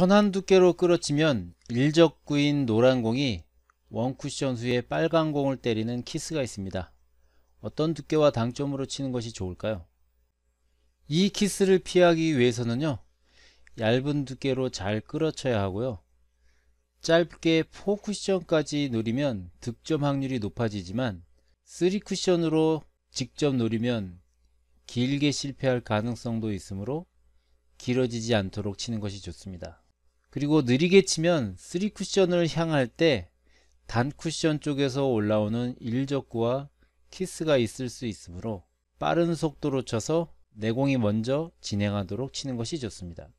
천한 두께로 끌어치면 일적구인 노란 공이 원쿠션 후에 빨간 공을 때리는 키스가 있습니다. 어떤 두께와 당점으로 치는 것이 좋을까요? 이 키스를 피하기 위해서는요. 얇은 두께로 잘 끌어쳐야 하고요. 짧게 4쿠션까지 노리면 득점 확률이 높아지지만 3쿠션으로 직접 노리면 길게 실패할 가능성도 있으므로 길어지지 않도록 치는 것이 좋습니다. 그리고 느리게 치면 3쿠션을 향할 때 단쿠션 쪽에서 올라오는 1적구와 키스가 있을 수 있으므로 빠른 속도로 쳐서 내공이 먼저 진행하도록 치는 것이 좋습니다.